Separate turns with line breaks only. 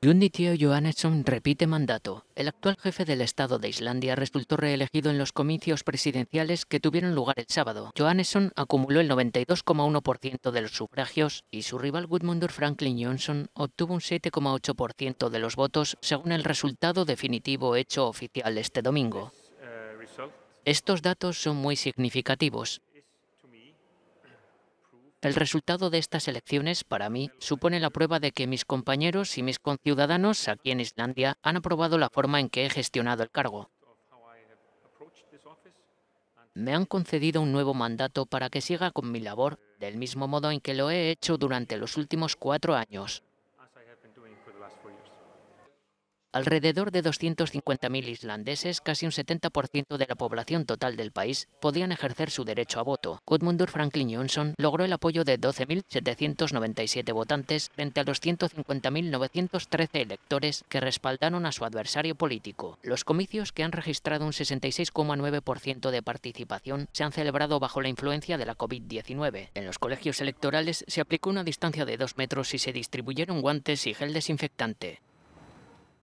Gunditio Johannesson repite mandato. El actual jefe del Estado de Islandia resultó reelegido en los comicios presidenciales que tuvieron lugar el sábado. Johannesson acumuló el 92,1% de los sufragios y su rival Gudmundur Franklin Johnson obtuvo un 7,8% de los votos según el resultado definitivo hecho oficial este domingo.
Uh,
Estos datos son muy significativos. El resultado de estas elecciones, para mí, supone la prueba de que mis compañeros y mis conciudadanos aquí en Islandia han aprobado la forma en que he gestionado el cargo. Me han concedido un nuevo mandato para que siga con mi labor del mismo modo en que lo he hecho durante los últimos cuatro años. Alrededor de 250.000 islandeses, casi un 70% de la población total del país, podían ejercer su derecho a voto. Gudmundur Franklin Johnson logró el apoyo de 12.797 votantes frente a los 150.913 electores que respaldaron a su adversario político. Los comicios, que han registrado un 66,9% de participación, se han celebrado bajo la influencia de la COVID-19. En los colegios electorales se aplicó una distancia de dos metros y se distribuyeron guantes y gel desinfectante.